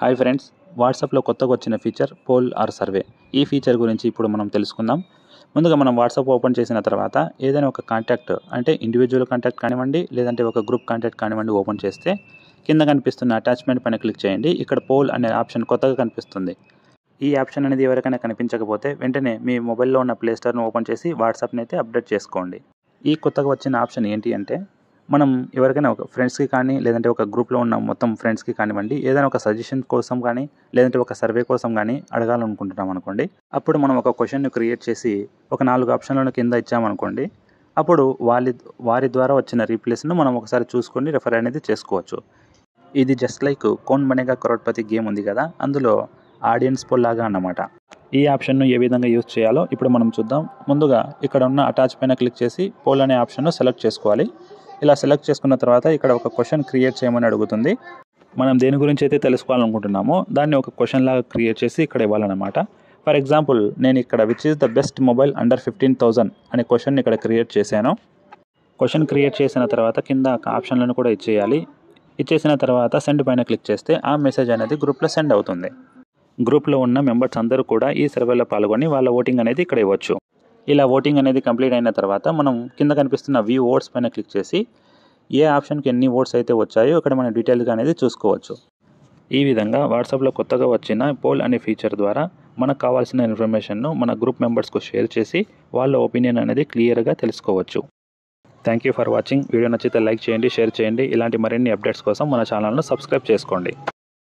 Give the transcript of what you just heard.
hi friends వాట్సాప్లో కొత్తగా వచ్చిన ఫీచర్ పోల్ ఆర్ సర్వే ఈ ఫీచర్ గురించి ఇప్పుడు మనం తెలుసుకుందాం ముందుగా మనం వాట్సాప్ ఓపెన్ చేసిన తర్వాత ఏదైనా ఒక కాంటాక్ట్ అంటే ఇండివిజువల్ కాంటాక్ట్ కానివ్వండి లేదంటే ఒక గ్రూప్ కాంటాక్ట్ కానివ్వండి ఓపెన్ చేస్తే కింద కనిపిస్తున్న అటాచ్మెంట్ పైన క్లిక్ చేయండి ఇక్కడ పోల్ అనే ఆప్షన్ కొత్తగా కనిపిస్తుంది ఈ ఆప్షన్ అనేది ఎవరికైనా కనిపించకపోతే వెంటనే మీ మొబైల్లో ఉన్న ప్లేస్టోర్ను ఓపెన్ చేసి వాట్సాప్ని అయితే అప్డేట్ చేసుకోండి ఈ కొత్తగా వచ్చిన ఆప్షన్ ఏంటి అంటే మనం ఎవరికైనా ఒక ఫ్రెండ్స్కి కానీ లేదంటే ఒక గ్రూప్లో ఉన్న మొత్తం ఫ్రెండ్స్కి కానివ్వండి ఏదైనా ఒక సజెషన్ కోసం కానీ లేదంటే ఒక సర్వే కోసం కానీ అడగాలనుకుంటున్నాం అనుకోండి అప్పుడు మనం ఒక క్వశ్చన్ను క్రియేట్ చేసి ఒక నాలుగు ఆప్షన్లను కింద ఇచ్చామనుకోండి అప్పుడు వాళ్ళ వారి ద్వారా వచ్చిన రీప్లేస్ను మనం ఒకసారి చూసుకొని రెఫర్ అనేది చేసుకోవచ్చు ఇది just like Kaun Banega Crorepati game ఉంది కదా అందులో ఆడియన్స్ లాగా అన్నమాట ఈ ఆప్షన్ను ఏ విధంగా యూజ్ చేయాలో ఇప్పుడు మనం చూద్దాం ముందుగా ఇక్కడ ఉన్న అటాచ్ పైన క్లిక్ చేసి పోల్ అనే ఆప్షన్ను సెలెక్ట్ చేసుకోవాలి ఇలా సెలెక్ట్ చేసుకున్న తర్వాత ఇక్కడ ఒక క్వశ్చన్ క్రియేట్ చేయమని అడుగుతుంది మనం దేని గురించి అయితే తెలుసుకోవాలనుకుంటున్నామో దాన్ని ఒక క్వశ్చన్ లాగా క్రియేట్ చేసి ఇక్కడ ఇవ్వాలన్నమాట ఫర్ ఎగ్జాంపుల్ నేను ఇక్కడ which is the best mobile under fifteen thousand అనే క్వశ్చన్ ఇక్కడ క్రియేట్ చేశాను క్వశ్చన్ క్రియేట్ చేసిన తర్వాత కింద ఆప్షన్లను కూడా ఇచ్చేయాలి ఇచ్చేసిన తర్వాత సెండ్ పైన క్లిక్ చేస్తే ఆ మెసేజ్ అనేది గ్రూప్లో సెండ్ అవుతుంది గ్రూప్లో ఉన్న మెంబర్స్ అందరూ కూడా ఈ సర్వేలో పాల్గొని వాళ్ళ ఓటింగ్ అనేది ఇక్కడ ఇవ్వచ్చు ఇలా ఓటింగ్ అనేది కంప్లీట్ అయిన తర్వాత మనం కింద కనిపిస్తున్న వ్యూ ఓట్స్ పైన క్లిక్ చేసి ఏ ఆప్షన్కి ఎన్ని ఓట్స్ అయితే వచ్చాయో ఇక్కడ మనం డీటెయిల్గా అనేది చూసుకోవచ్చు ఈ విధంగా వాట్సాప్లో కొత్తగా వచ్చిన పోల్ అనే ఫీచర్ ద్వారా మనకు కావాల్సిన ఇన్ఫర్మేషన్ను మన గ్రూప్ మెంబర్స్కు షేర్ చేసి వాళ్ళ ఒపీనియన్ అనేది క్లియర్గా తెలుసుకోవచ్చు thank you for watching video నచ్చితే లైక్ చేయండి షేర్ చేయండి ఇలాంటి మరిన్ని అప్డేట్స్ కోసం మన ఛానల్ను సబ్స్క్రైబ్ చేసుకోండి